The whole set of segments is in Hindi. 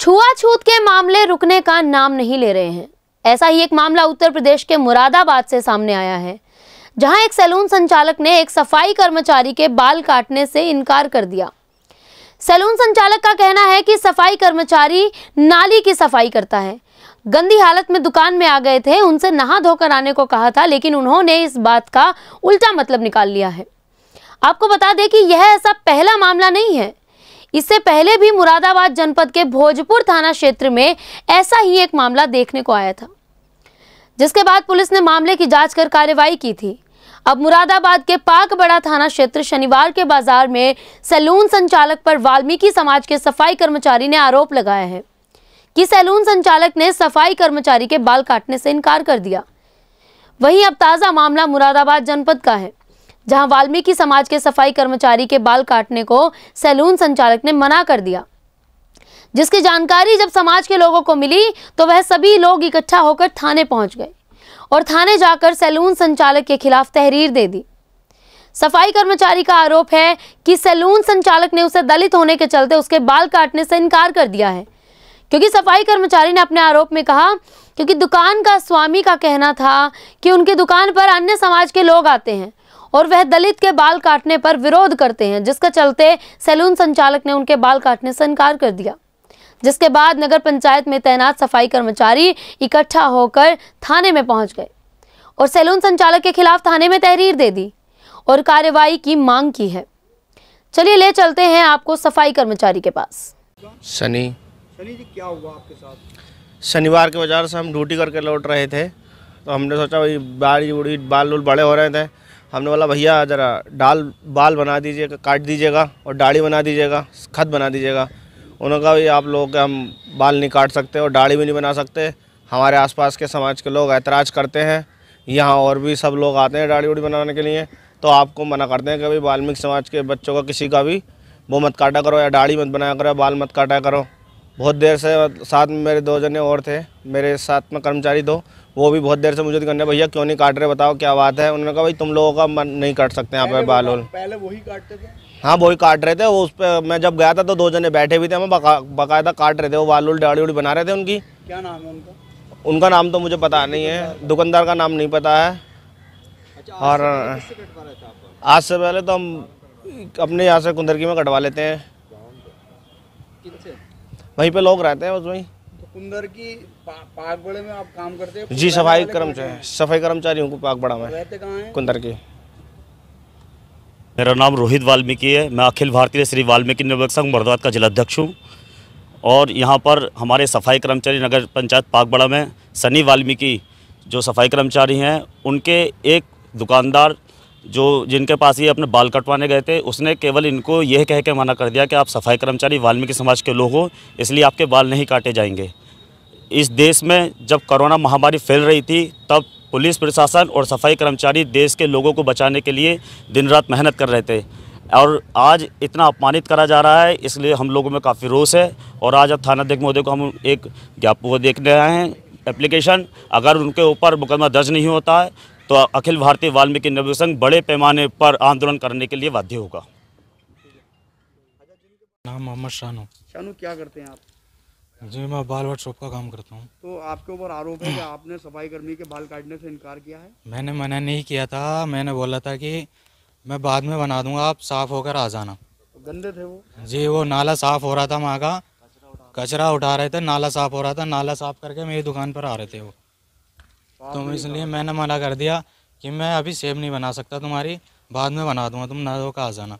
छुआछूत के मामले रुकने का नाम नहीं ले रहे हैं ऐसा ही एक मामला उत्तर प्रदेश के मुरादाबाद से सामने आया है जहां एक सैलून संचालक ने एक सफाई कर्मचारी के बाल काटने से इनकार कर दिया सैलून संचालक का कहना है कि सफाई कर्मचारी नाली की सफाई करता है गंदी हालत में दुकान में आ गए थे उनसे नहा धोकर आने को कहा था लेकिन उन्होंने इस बात का उल्टा मतलब निकाल लिया है आपको बता दें कि यह ऐसा पहला मामला नहीं है इससे पहले भी मुरादाबाद जनपद के भोजपुर थाना क्षेत्र में ऐसा ही एक मामला देखने को आया था जिसके बाद पुलिस ने मामले की जांच कर कार्रवाई की थी अब मुरादाबाद के पाकबड़ा थाना क्षेत्र शनिवार के बाजार में सैलून संचालक पर वाल्मीकि समाज के सफाई कर्मचारी ने आरोप लगाया है कि सैलून संचालक ने सफाई कर्मचारी के बाल काटने से इनकार कर दिया वहीं अब ताज़ा मामला मुरादाबाद जनपद का है जहां वाल्मीकि समाज के सफाई कर्मचारी के बाल काटने को सैलून संचालक ने मना कर दिया जिसकी जानकारी जब समाज के लोगों को मिली तो वह सभी लोग इकट्ठा होकर थाने पहुंच गए और थाने जाकर सैलून संचालक के खिलाफ तहरीर दे दी सफाई कर्मचारी का आरोप है कि सैलून संचालक ने उसे दलित होने के चलते उसके बाल काटने से इनकार कर दिया है क्योंकि सफाई कर्मचारी ने अपने आरोप में कहा क्योंकि दुकान का स्वामी का कहना था कि उनकी दुकान पर अन्य समाज के लोग आते हैं और वह दलित के बाल काटने पर विरोध करते हैं जिसके चलते सैलून संचालक ने उनके बाल काटने से इनकार कर दिया जिसके बाद नगर पंचायत में तैनात सफाई कर्मचारी इकट्ठा होकर थाने में पहुंच गए और सैलून संचालक के खिलाफ थाने में तहरीर दे दी और कार्यवाही की मांग की है चलिए ले चलते हैं आपको सफाई कर्मचारी के पास सनी सनी जी क्या हुआ आपके साथ शनिवार के बाजार से हम ड्यूटी करके लौट रहे थे तो हमने सोचा भाई बाल बाल बड़े हो रहे थे हमने बोला भैया ज़रा डाल बाल बना दीजिएगा काट दीजिएगा और दाढ़ी बना दीजिएगा खत बना दीजिएगा उन्होंने कहा भाई आप लोग के हम बाल नहीं काट सकते और दाढ़ी भी नहीं बना सकते हमारे आसपास के समाज के लोग ऐतराज़ करते हैं यहाँ और भी सब लोग आते हैं दाढ़ी उड़ी बनाने के लिए तो आपको मना करते हैं कि भाई वाल्मीकि समाज के बच्चों का किसी का भी वो मत काटा करो या दाढ़ी मत बनाया करो बाल मत काटा करो बहुत देर से साथ में मेरे दो जने और थे मेरे साथ में कर्मचारी दो वो भी बहुत देर से मुझे करने भैया क्यों नहीं काट रहे बताओ क्या बात है उन्होंने कहा भाई तुम लोगों का मन नहीं काट सकते यहाँ पे बाल वाल पहले वही काटते थे हाँ वही काट रहे थे वो उस पर मैं जब गया था तो दो जने बैठे भी थे हमें बाकायदा काट रहे थे वो बाल उल दाढ़ी उड़ी बना रहे थे उनकी क्या नाम है उनका उनका नाम तो मुझे पता नहीं है दुकानदार का नाम नहीं पता है अच्छा, और आज से पहले तो हम अपने यहाँ से कुंदरकी में कटवा लेते हैं वहीं पे लोग रहते हैं बस वहीं तो कुंदर की पा, पाकबड़े में आप काम करते हैं जी सफाई कर्मचारी सफाई कर्मचारी हूँ पाकबड़ा में रहते हैं कुंदर की मेरा नाम रोहित वाल्मीकि है मैं अखिल भारतीय श्री वाल्मीकि निर्भक संघ बरदात का जिलाध्यक्ष हूँ और यहाँ पर हमारे सफाई कर्मचारी नगर पंचायत पाकबड़ा में सनी वाल्मीकि जो सफाई कर्मचारी हैं उनके एक दुकानदार जो जिनके पास ये अपने बाल कटवाने गए थे उसने केवल इनको यह कह के मना कर दिया कि आप सफाई कर्मचारी वाल्मीकि समाज के लोग हो इसलिए आपके बाल नहीं काटे जाएंगे इस देश में जब कोरोना महामारी फैल रही थी तब पुलिस प्रशासन और सफाई कर्मचारी देश के लोगों को बचाने के लिए दिन रात मेहनत कर रहे थे और आज इतना अपमानित करा जा रहा है इसलिए हम लोगों में काफ़ी रोष है और आज अब थाना देख महोदय को हम एक ज्ञाप देखने आए हैं एप्लीकेशन अगर उनके ऊपर मुकदमा दर्ज नहीं होता है तो अखिल भारतीय वाल्मीकि नव्य संघ बड़े पैमाने पर आंदोलन करने के लिए बाध्य होगा नाम मोहम्मद शानू शानू क्या करते हैं आप जी मैं बाल वाट शॉप का काम करता हूँ तो आपके ऊपर आरोप है कि आपने सफाई कर्मी के बाल काटने से इनकार किया है मैंने मना नहीं किया था मैंने बोला था कि मैं बाद में बना दूंगा आप साफ होकर आ जाना तो गंदे थे वो जी वो नाला साफ हो रहा था वहाँ का कचरा उठा रहे थे नाला साफ हो रहा था नाला साफ करके मेरी दुकान पर आ रहे थे वो तो इसलिए मैंने मना कर दिया कि मैं अभी सेब नहीं बना सकता तुम्हारी बाद में बना दूँगा तुम ना होकर आ जाना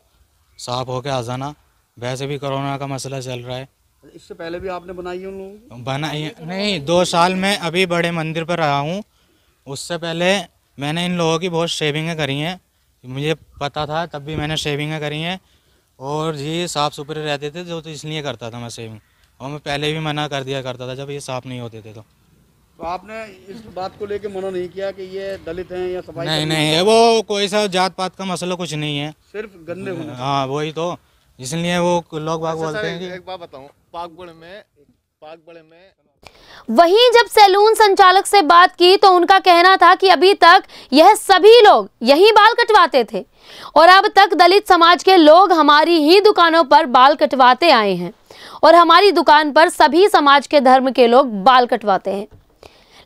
साफ होकर आ जाना वैसे भी कोरोना का मसला चल रहा है इससे पहले भी आपने बनाई बनाई नहीं दो साल में अभी बड़े मंदिर पर आया हूँ उससे पहले मैंने इन लोगों की बहुत शेविंगें करी हैं मुझे पता था तब भी मैंने शेविंगें करी हैं और ये साफ़ सुथरे रहते थे जो तो इसलिए करता था मैं शेविंग और मैं पहले भी मना कर दिया करता था जब ये साफ़ नहीं होते थे तो तो आपने इस बात को लेकर मना नहीं किया कि ये दलित हैं या सफाई नहीं नहीं है वो कोई सा जात पात का मसला कुछ नहीं है सिर्फ गंदे होने हाँ वही तो इसलिए वो लोग बाग अच्छा बोलते हैं एक बात बताऊँ पाकगढ़ में पाकगढ़ में वहीं जब सैलून संचालक से बात की तो उनका कहना था कि अभी तक यह सभी लोग यही बाल कटवाते थे और अब तक दलित समाज के लोग हमारी ही दुकानों पर बाल कटवाते आए हैं और हमारी दुकान पर सभी समाज के धर्म के लोग बाल कटवाते हैं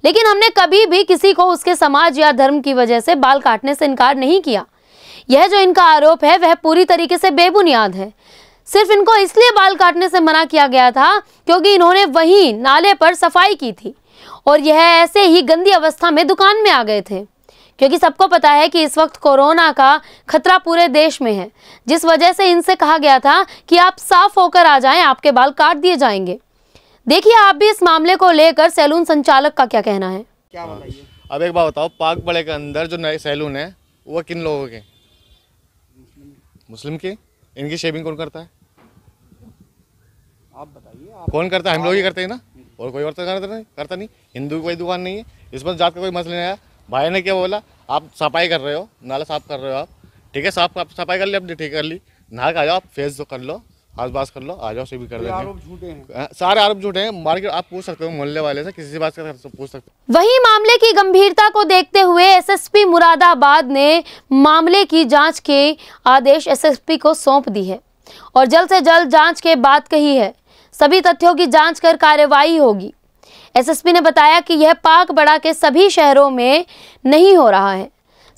लेकिन हमने कभी भी किसी को उसके समाज या धर्म की वजह से बाल काटने से इनकार नहीं किया यह जो इनका आरोप है वह पूरी तरीके से बेबुनियाद है सिर्फ इनको इसलिए बाल काटने से मना किया गया था क्योंकि इन्होंने वहीं नाले पर सफाई की थी और यह ऐसे ही गंदी अवस्था में दुकान में आ गए थे क्योंकि सबको पता है कि इस वक्त कोरोना का खतरा पूरे देश में है जिस वजह से इनसे कहा गया था कि आप साफ होकर आ जाएं आपके बाल काट दिए जाएंगे देखिए आप भी इस मामले को लेकर सैलून संचालक का क्या कहना है क्या हाँ। बताइए अब एक बात बताओ पाक बड़े के अंदर जो नए सैलून है वो किन लोगों के मुस्लिम के इनकी शेविंग कौन करता है आप बताइए कौन करता है हम लोग ही करते हैं ना और कोई और तो करता नहीं करता नहीं हिंदू की कोई दुकान नहीं है इसमें जात का कोई मसला नहीं आया भाई ने क्या बोला आप सफाई कर रहे हो नाला साफ कर रहे हो आप ठीक है साफ सफाई कर ली अपनी ठीक कर ली नहा आ जाओ आप फेस जो तो कर लो आज बात कर लो आ जाओ से भी कर देंगे हैं। हाँ, सारे आरोप झूठे हैं मार्केट आप पूछ सकते हो मोहल्ले वाले से किसी से बात कर पूछ सकते हो वही मामले की गंभीरता को देखते हुए एसएसपी मुरादाबाद ने मामले की जांच के आदेश एसएसपी को सौंप दी है और जल्द से जल्द जांच के बात कही है सभी तथ्यों की जाँच कर कार्यवाही होगी एसएसपी ने बताया कि यह पाक बड़ा के सभी शहरों में नहीं हो रहा है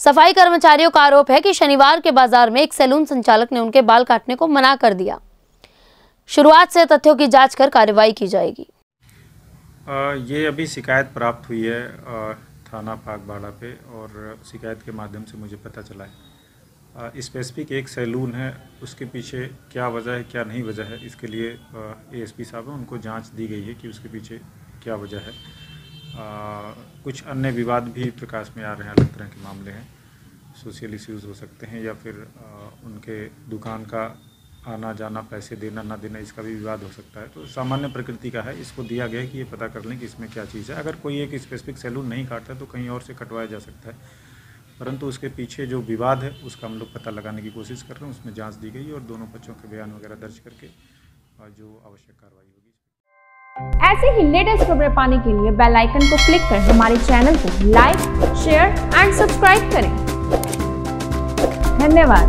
सफाई कर्मचारियों का आरोप है कि शनिवार के बाजार में एक सैलून संचालक ने उनके बाल काटने को मना कर दिया शुरुआत से तथ्यों की जांच कर कार्रवाई की जाएगी आ, ये अभी शिकायत प्राप्त हुई है आ, थाना पाकबाड़ा पे और शिकायत के माध्यम से मुझे पता चला है स्पेसिफिक एक सैलून है उसके पीछे क्या वजह है क्या नहीं वजह है इसके लिए एएसपी साहब उनको जांच दी गई है कि उसके पीछे क्या वजह है आ, कुछ अन्य विवाद भी प्रकाश में आ रहे हैं अलग तरह के मामले हैं सोशल इश्यूज़ हो सकते हैं या फिर आ, उनके दुकान का आना जाना पैसे देना ना देना इसका भी विवाद हो सकता है तो सामान्य प्रकृति का है इसको दिया गया है कि ये पता कर लें कि इसमें क्या चीज़ है अगर कोई एक स्पेसिफिक सैलून नहीं काटता तो कहीं और से कटवाया जा सकता है परंतु उसके पीछे जो विवाद है उसका हम लोग पता लगाने की कोशिश कर रहे हैं उसमें जाँच दी गई और दोनों बच्चों के बयान वगैरह दर्ज करके जो आवश्यक कार्रवाई होगी ऐसे ही लेटेस्ट खबरें पाने के लिए बेल आइकन को क्लिक कर हमारे चैनल को लाइक शेयर एंड सब्सक्राइब करें धन्यवाद